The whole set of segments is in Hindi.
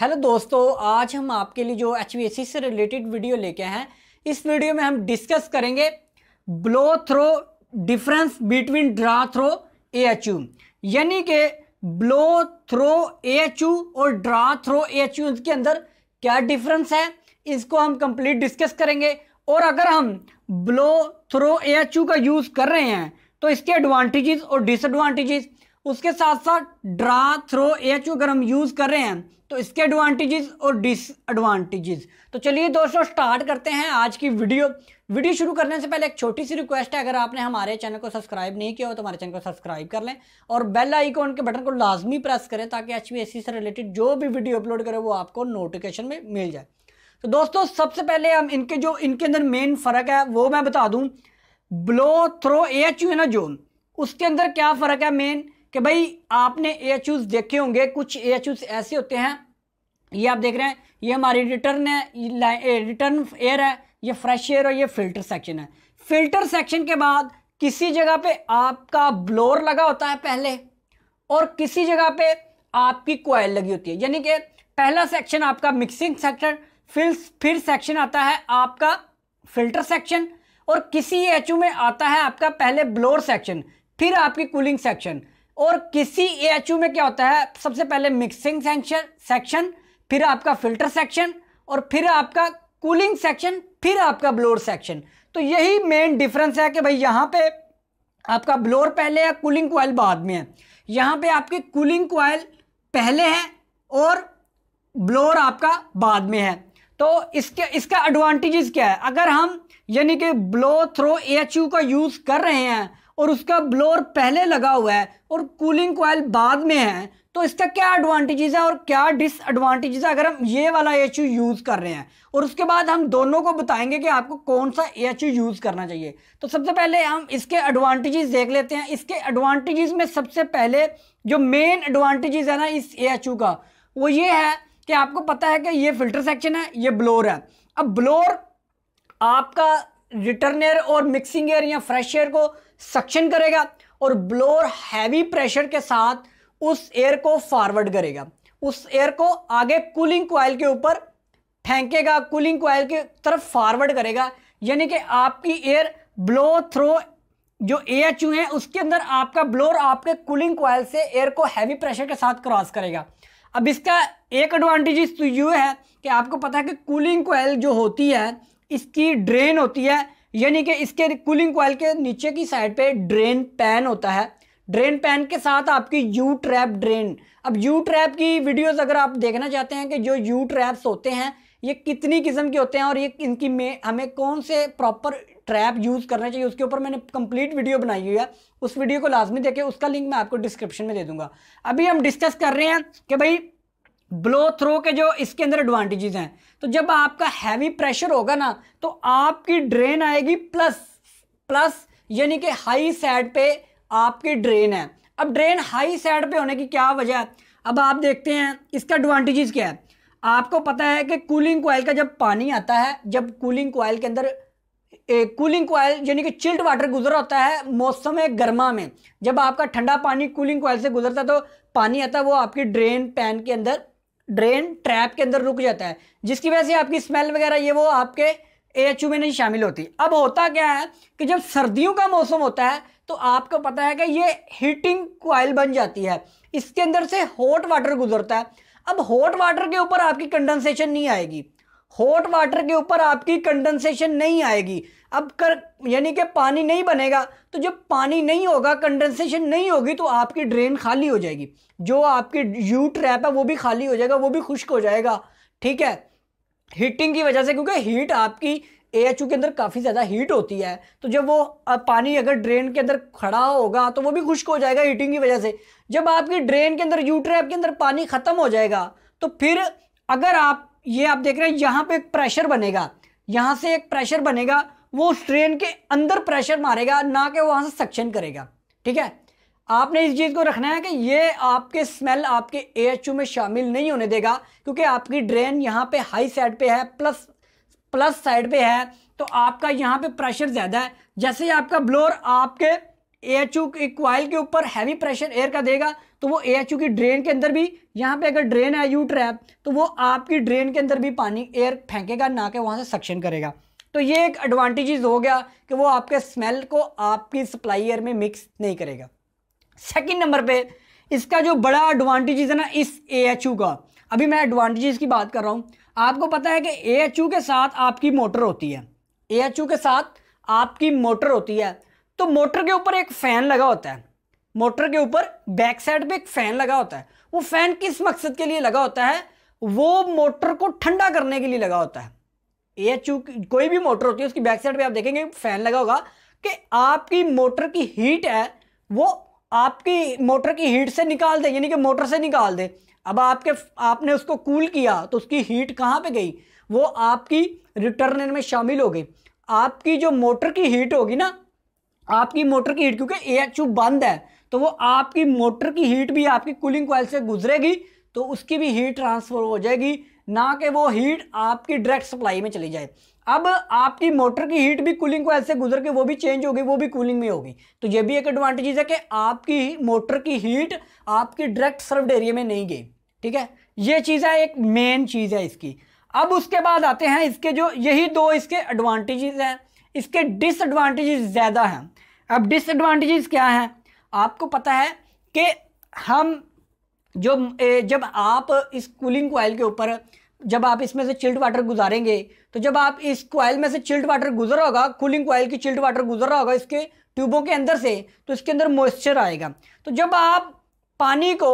हेलो दोस्तों आज हम आपके लिए जो एच से रिलेटेड वीडियो लेके हैं इस वीडियो में हम डिस्कस करेंगे blow through difference between draw through A H U यानी कि blow through A H U और draw through A H U के अंदर क्या डिफरेंस है इसको हम कंप्लीट डिस्कस करेंगे और अगर हम blow through A H U का यूज़ कर रहे हैं तो इसके एडवांटेजेस और डिसएडवांटेजेस उसके साथ साथ ड्रा थ्रो एच अगर हम यूज़ कर रहे हैं तो इसके एडवांटेजेस और डिसएडवांटेजेस तो चलिए दोस्तों स्टार्ट करते हैं आज की वीडियो वीडियो शुरू करने से पहले एक छोटी सी रिक्वेस्ट है अगर आपने हमारे चैनल को सब्सक्राइब नहीं किया हो तो हमारे चैनल को सब्सक्राइब कर लें और बेल आइकॉन के बटन को लाजमी प्रेस करें ताकि एच से रिलेटेड जो भी वीडियो अपलोड करें वो आपको नोटिफिकेशन में मिल जाए तो दोस्तों सबसे पहले हम इनके जो इनके अंदर मेन फ़र्क है वो मैं बता दूँ ब्लो थ्रो एच यू है ना जो उसके अंदर क्या फ़र्क है मेन कि भाई आपने ए एच यूज़ देखे होंगे कुछ ए एच यूज़ ऐसे होते हैं ये आप देख रहे हैं ये हमारी रिटर्न है रिटर्न एयर है ये फ्रेश एयर और ये फिल्टर सेक्शन है फिल्टर सेक्शन के बाद किसी जगह पे आपका ब्लोर लगा होता है पहले और किसी जगह पे आपकी कोयल लगी होती है यानी कि पहला सेक्शन आपका मिक्सिंग सेक्टर फिर फिर सेक्शन आता है आपका फिल्टर सेक्शन और किसी एच में आता है आपका पहले ब्लोर सेक्शन फिर आपकी कूलिंग सेक्शन और किसी ए में क्या होता है सबसे पहले मिक्सिंग सेक्शन फिर आपका फिल्टर सेक्शन और फिर आपका कूलिंग सेक्शन फिर आपका ब्लोअर सेक्शन तो यही मेन डिफरेंस है कि भाई यहाँ पे आपका ब्लोअर पहले है कूलिंग कोयल बाद में है यहाँ पे आपकी कूलिंग कोयल पहले है और ब्लोअर आपका बाद में है तो इसके इसका एडवांटेजेस क्या है अगर हम यानी कि ब्लो थ्रो ए का यूज़ कर रहे हैं और उसका ब्लोअर पहले लगा हुआ है और कूलिंग कोयल बाद में है तो इसका क्या एडवांटेजेस है और क्या डिसएडवांटेजेस है अगर हम ये वाला ए यूज़ कर रहे हैं और उसके बाद हम दोनों को बताएंगे कि आपको कौन सा ए यूज़ करना चाहिए तो सबसे पहले हम इसके एडवांटेजेस देख लेते हैं इसके एडवांटेजेस में सबसे पहले जो मेन एडवांटेजेस है ना इस ए का वो ये है कि आपको पता है कि ये फिल्टर सेक्शन है ये ब्लोर है अब ब्लोर आपका रिटर्न एयर और मिक्सिंग एयर या फ्रेश एयर को सक्शन करेगा और ब्लोअर हैवी प्रेशर के साथ उस एयर को फॉरवर्ड करेगा उस एयर को आगे कूलिंग क्वाइल के ऊपर फेंकेगा कूलिंग क्वाइल की तरफ फॉरवर्ड करेगा यानी कि आपकी एयर ब्लो थ्रो जो ए एच यू है उसके अंदर आपका ब्लोर आपके कूलिंग क्वाइल से एयर को हैवी प्रेशर के साथ क्रॉस करेगा अब इसका एक एडवांटेज तो यू है कि आपको पता है कि कूलिंग क्वाइल जो होती है इसकी ड्रेन होती है यानी कि इसके कूलिंग कोयल के नीचे की साइड पे ड्रेन पैन होता है ड्रेन पैन के साथ आपकी यू ट्रैप ड्रेन अब यू ट्रैप की वीडियोस अगर आप देखना चाहते हैं कि जो यू ट्रैप्स होते हैं ये कितनी किस्म के होते हैं और ये इनकी में हमें कौन से प्रॉपर ट्रैप यूज़ करना चाहिए उसके ऊपर मैंने कंप्लीट वीडियो बनाई हुई है उस वीडियो को लाजमी देखें उसका लिंक मैं आपको डिस्क्रिप्शन में दे दूंगा अभी हम डिस्कस कर रहे हैं कि भाई ब्लो थ्रो के जो इसके अंदर एडवांटेजेस हैं तो जब आपका हैवी प्रेशर होगा ना तो आपकी ड्रेन आएगी प्लस प्लस यानी कि हाई साइड पे आपकी ड्रेन है अब ड्रेन हाई साइड पे होने की क्या वजह है अब आप देखते हैं इसका एडवांटेजेस क्या है आपको पता है कि कूलिंग कोयल का जब पानी आता है जब कूलिंग कोयल के अंदर कूलिंग कोयल यानी कि चिल्ड वाटर गुजर होता है मौसम गर्मा में जब आपका ठंडा पानी कूलिंग कोयल से गुजरता है तो पानी आता है वो आपकी ड्रेन पैन के अंदर ड्रेन ट्रैप के अंदर रुक जाता है जिसकी वजह से आपकी स्मेल वगैरह ये वो आपके ए में नहीं शामिल होती अब होता क्या है कि जब सर्दियों का मौसम होता है तो आपको पता है कि ये हीटिंग क्वाइल बन जाती है इसके अंदर से हॉट वाटर गुजरता है अब हॉट वाटर के ऊपर आपकी कंडेंसेशन नहीं आएगी हॉट वाटर के ऊपर आपकी कंडेंसेशन नहीं आएगी अब कर यानी कि पानी नहीं बनेगा तो जब पानी नहीं होगा कंडेंसेशन नहीं होगी तो आपकी ड्रेन खाली हो जाएगी जो आपकी यू ट्रैप है वो भी खाली हो जाएगा वो भी खुश्क हो जाएगा ठीक है हीटिंग की वजह से क्योंकि हीट आपकी ए के अंदर काफ़ी ज़्यादा हीट होती है तो जब वो पानी अगर ड्रेन के अंदर खड़ा होगा तो वो भी खुश्क हो जाएगा हीटिंग की वजह से जब आपकी ड्रेन के अंदर यू ट्रैप के अंदर पानी ख़त्म हो जाएगा तो फिर अगर आप ये आप देख रहे हैं यहाँ पे एक प्रेशर बनेगा यहाँ से एक प्रेशर बनेगा वो उस ट्रेन के अंदर प्रेशर मारेगा ना कि वहाँ से सक्शन करेगा ठीक है आपने इस चीज़ को रखना है कि ये आपके स्मेल आपके ए में शामिल नहीं होने देगा क्योंकि आपकी ड्रेन यहाँ पे हाई साइड पे है प्लस प्लस साइड पे है तो आपका यहाँ पे प्रेशर ज़्यादा है जैसे ही आपका ब्लोअर आपके ए एच यू के क्वाइल के ऊपर हैवी प्रेशर एयर का देगा तो वो ए एच यू की ड्रेन के अंदर भी यहाँ पे अगर ड्रेन है यू ट्रैप तो वो आपकी ड्रेन के अंदर भी पानी एयर फेंकेगा ना के वहाँ से सक्शन करेगा तो ये एक एडवांटेजेस हो गया कि वो आपके स्मेल को आपकी सप्लाई एयर में मिक्स नहीं करेगा सेकंड नंबर पे इसका जो बड़ा एडवांटेजेस है ना इस ए का अभी मैं एडवांटेजेस की बात कर रहा हूँ आपको पता है कि ए के साथ आपकी मोटर होती है ए के साथ आपकी मोटर होती है तो मोटर के ऊपर एक फ़ैन लगा होता है मोटर के ऊपर बैक साइड पे एक फ़ैन लगा होता है वो फैन किस मकसद के लिए लगा होता है वो मोटर को ठंडा करने के लिए लगा होता है ये चूंकि कोई भी मोटर होती है उसकी बैक साइड पे आप देखेंगे फैन लगा होगा कि आपकी मोटर की हीट है वो आपकी मोटर की हीट से निकाल दे यानी कि मोटर से निकाल दे अब आपके आपने उसको कूल किया तो उसकी हीट कहाँ पे गई वो आपकी रिटर्न में शामिल हो गई आपकी जो मोटर की हीट होगी ना आपकी मोटर की हीट क्योंकि ए एच बंद है तो वो आपकी मोटर की हीट भी आपकी कूलिंग कोयल से गुजरेगी तो उसकी भी हीट ट्रांसफ़र हो जाएगी ना कि वो हीट आपकी डायरेक्ट सप्लाई में चली जाए अब आपकी मोटर की हीट भी कूलिंग कोयल से गुजर के वो भी चेंज होगी वो भी कूलिंग में होगी तो ये भी एक एडवांटेज है कि आपकी मोटर की हीट आपकी डायरेक्ट सर्वड एरिया में नहीं गई ठीक है ये चीज़ है एक मेन चीज़ है इसकी अब उसके बाद आते हैं इसके जो यही दो इसके एडवांटेजेस हैं इसके डिसएडवांटेजेस ज़्यादा हैं अब डिसएडवांटेजेस क्या हैं आपको पता है कि हम जो जब आप इस कूलिंग कोयल के ऊपर जब आप इसमें से चिल्ड वाटर गुजारेंगे तो जब आप इस कोयल में से चिल्ड वाटर गुजर रहा होगा कूलिंग कोयल की चिल्ड वाटर गुजर रहा होगा इसके ट्यूबों के अंदर से तो इसके अंदर मॉइस्चर आएगा तो जब आप पानी को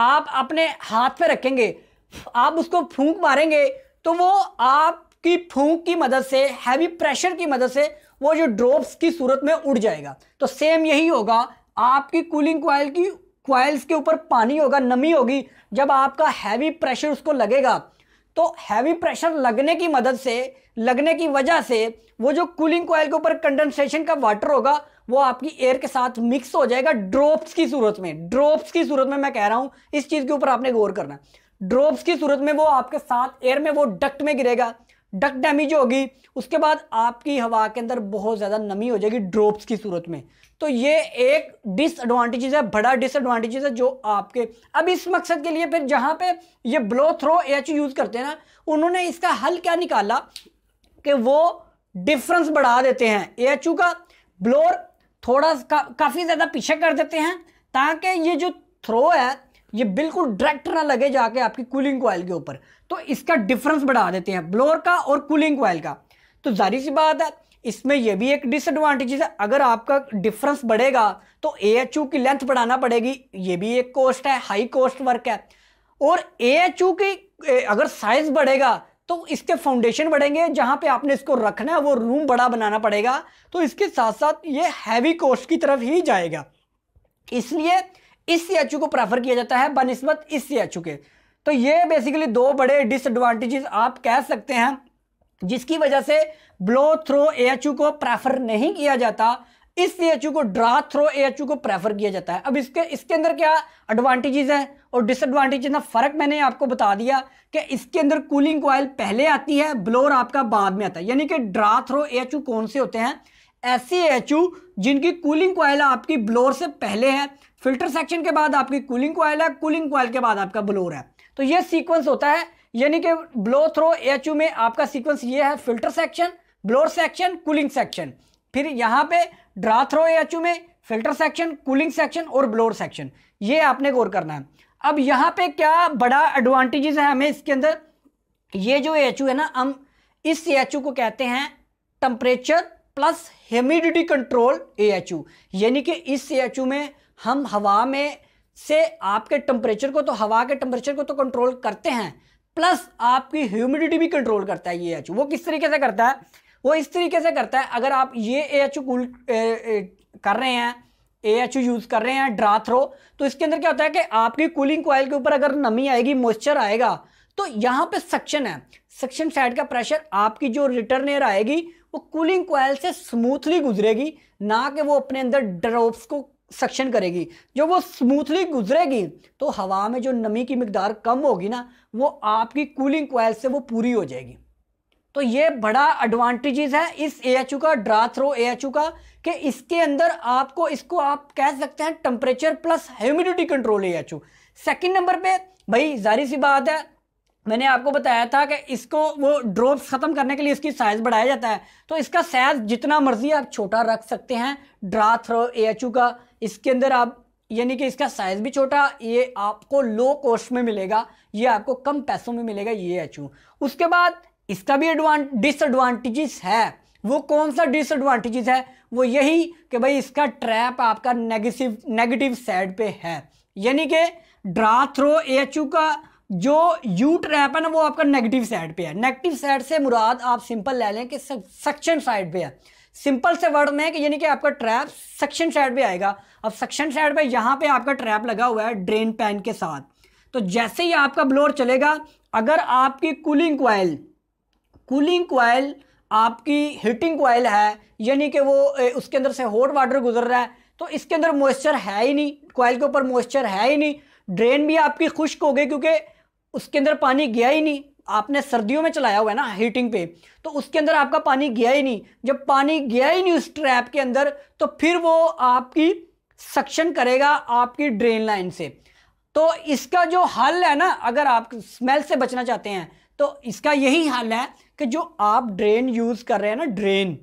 आप अपने हाथ पे रखेंगे आप उसको फूंक मारेंगे तो वो आपकी फूंक की मदद से हैवी प्रेशर की मदद से वो जो ड्रॉप्स की सूरत में उड़ जाएगा तो सेम यही होगा आपकी कूलिंग क्वाइल की क्वाइल्स के ऊपर पानी होगा नमी होगी जब आपका हैवी प्रेशर उसको लगेगा तो हैवी प्रेशर लगने की मदद से लगने की वजह से वो जो कूलिंग क्वाइल के ऊपर कंडेंसेशन का वाटर होगा वो आपकी एयर के साथ मिक्स हो जाएगा ड्रॉप्स की सूरत में ड्रॉप्स की सूरत में मैं कह रहा हूँ इस चीज़ के ऊपर आपने गौर करना ड्रॉप्स की सूरत में वो आपके साथ एयर में वो डक्ट में गिरेगा डक डैमेज होगी उसके बाद आपकी हवा के अंदर बहुत ज़्यादा नमी हो जाएगी ड्रॉप्स की सूरत में तो ये एक डिसएडवांटेजेस है बड़ा डिसएडवांटेजेस है जो आपके अब इस मकसद के लिए फिर जहाँ पे ये ब्लो थ्रो एच यूज़ करते हैं ना उन्होंने इसका हल क्या निकाला कि वो डिफरेंस बढ़ा देते हैं एच का ब्लोर थोड़ा का, काफ़ी ज़्यादा पीछे कर देते हैं ताकि ये जो थ्रो है ये बिल्कुल डायरेक्ट ना लगे जाके आपकी कूलिंग कोयल के ऊपर तो इसका डिफरेंस बढ़ा देते हैं ब्लोअर का और कूलिंग कोयल का तो जारी सी बात है इसमें यह भी एक डिसएडवांटेज है अगर आपका डिफरेंस बढ़ेगा तो ए की लेंथ बढ़ाना पड़ेगी ये भी एक कॉस्ट है हाई कॉस्ट वर्क है और ए की अगर साइज बढ़ेगा तो इसके फाउंडेशन बढ़ेंगे जहां पे आपने इसको रखना है वो रूम बड़ा बनाना पड़ेगा तो इसके साथ साथ ये हैवी कॉस्ट की तरफ ही जाएगा इसलिए इस सी को प्रेफर किया जाता है बनस्बत इस सी के तो ये बेसिकली दो बड़े डिसएडवांटेजेस आप कह सकते हैं जिसकी वजह से ब्लो थ्रो यू को प्रेफर नहीं किया जाता इस यू को ड्रा थ्रो यू को प्रेफर किया जाता है अब इसके इसके अंदर क्या एडवांटेजेस हैं और डिसएडवांटेजेस ना फ़र्क मैंने आपको बता दिया कि इसके अंदर कूलिंग ऑयल पहले आती है ब्लोअर आपका बाद में आता है यानी कि ड्रा थ्रो यू कौन से होते हैं ऐसी एचयू जिनकी कूलिंग कोयल आपकी ब्लोर से पहले है फिल्टर सेक्शन के बाद आपकी कूलिंग कोयल है कूलिंग कोयल के बाद आपका ब्लोर है तो ये सीक्वेंस होता है यानी कि ब्लो थ्रो एच में आपका सीक्वेंस ये है filter section blower section cooling section फिर यहाँ पे ड्रा थ्रो एच में फिल्टर सेक्शन कूलिंग सेक्शन और ब्लोर सेक्शन ये आपने गौर करना है अब यहाँ पे क्या बड़ा एडवांटेजेस है हमें इसके अंदर ये जो एच है ना हम इस एच को कहते हैं temperature plus humidity control A H U यानी कि इस ए में हम हवा में से आपके टेम्परेचर को तो हवा के टेम्परेचर को तो कंट्रोल करते हैं प्लस आपकी ह्यूमिडिटी भी कंट्रोल करता है ये एच वो किस तरीके से करता है वो इस तरीके से करता है अगर आप ये ए एच कूल कर रहे हैं ए एच यूज़ कर रहे हैं ड्रा थ्रो तो इसके अंदर क्या होता है कि आपकी कूलिंग कोयल के ऊपर अगर नमी आएगी मॉइस्चर आएगा तो यहाँ पे सक्शन है सक्शन साइड का प्रेशर आपकी जो रिटर्न एयर आएगी वो कूलिंग कोयल से स्मूथली गुजरेगी ना कि वो अपने अंदर ड्रॉप्स को सक्शन करेगी जब वो स्मूथली गुजरेगी तो हवा में जो नमी की मकदार कम होगी ना वो आपकी कूलिंग कोयल से वो पूरी हो जाएगी तो ये बड़ा एडवांटेजेस है इस ए एच यू का draw through A H U का कि इसके अंदर आपको इसको आप कह सकते हैं temperature plus humidity control A H U second number पे भाई जाहिर सी बात है मैंने आपको बताया था कि इसको वो ड्रॉप्स ख़त्म करने के लिए इसकी साइज़ बढ़ाया जाता है तो इसका साइज़ जितना मर्ज़ी आप छोटा रख सकते हैं ड्रा थ्रो ए का इसके अंदर आप यानी कि इसका साइज़ भी छोटा ये आपको लो कॉस्ट में मिलेगा ये आपको कम पैसों में मिलेगा ये एच उसके बाद इसका भी एडवान डिसएडवांटेजेस है वो कौन सा डिसएडवांटेजेस है वो यही कि भाई इसका ट्रैप आपका नेगेटिव नेगेटिव साइड पे है यानी कि ड्रा थ्रो ए का जो यू ट्रैप है ना वो आपका नेगेटिव साइड पे है नेगेटिव साइड से मुराद आप सिंपल ले लें कि सक्शन साइड पे है सिंपल से वर्ड में कि यानी कि आपका ट्रैप सक्शन साइड पे आएगा अब सक्शन साइड पे यहाँ पे आपका ट्रैप लगा हुआ है ड्रेन पैन के साथ तो जैसे ही आपका ब्लोअर चलेगा अगर आपकी कूलिंग क्वाइल कूलिंग क्वाइल आपकी हीटिंग क्वाइल है यानी कि वो उसके अंदर से हॉट वाटर गुजर रहा है तो इसके अंदर मॉइस्चर है ही नहीं क्वाइल के ऊपर मॉइस्चर है ही नहीं ड्रेन भी आपकी खुश्क हो गई क्योंकि उसके अंदर पानी गया ही नहीं आपने सर्दियों में चलाया हुआ है ना हीटिंग पे तो उसके अंदर आपका पानी गया ही नहीं जब पानी गया ही नहीं उस ट्रैप के अंदर तो फिर वो आपकी सक्शन करेगा आपकी ड्रेन लाइन से तो इसका जो हल है ना अगर आप स्मेल से बचना चाहते हैं तो इसका यही हल है कि जो आप ड्रेन यूज़ कर रहे हैं ना ड्रेन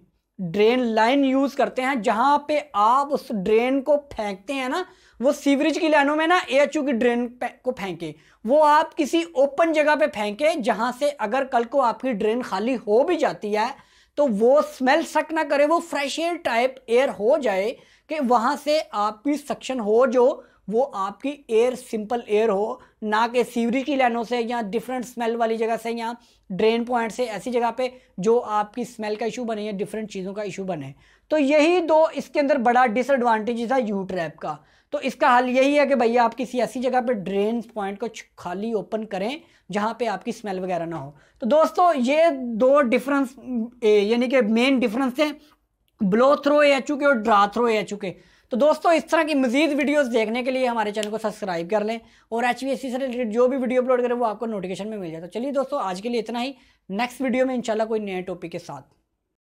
ड्रेन लाइन यूज़ करते हैं जहाँ पे आप उस ड्रेन को फेंकते हैं ना वो सीवरेज की लाइनों में ना ए की ड्रेन को फेंके वो आप किसी ओपन जगह पे फेंकें जहाँ से अगर कल को आपकी ड्रेन खाली हो भी जाती है तो वो स्मेल सक ना करे वो फ्रेश एयर टाइप एयर हो जाए कि वहाँ से आपकी सक्शन हो जो वो आपकी एयर सिंपल एयर हो ना कि सीवरी की लाइनों से या डिफरेंट स्मेल वाली जगह से या ड्रेन पॉइंट से ऐसी जगह पे जो आपकी स्मेल का इशू बने या डिफरेंट चीज़ों का इशू बने तो यही दो इसके अंदर बड़ा डिसएडवांटेज है यू ट्रैप का तो इसका हल यही है कि भैया आप किसी ऐसी जगह पे ड्रेन पॉइंट को खाली ओपन करें जहाँ पे आपकी स्मेल वगैरह ना हो तो दोस्तों ये दो डिफरेंस यानी कि मेन डिफरेंस थे ब्लो थ्रो ए चुके और ड्रा थ्रो ए चुके तो दोस्तों इस तरह की मजीद वीडियोस देखने के लिए हमारे चैनल को सब्सक्राइब कर लें और एच से रिलेटेड जो भी वीडियो अपलोड करें वो आपको नोटिफिकेशन में मिल जाए तो चलिए दोस्तों आज के लिए इतना ही नेक्स्ट वीडियो में इंशाल्लाह कोई नए टॉपिक के साथ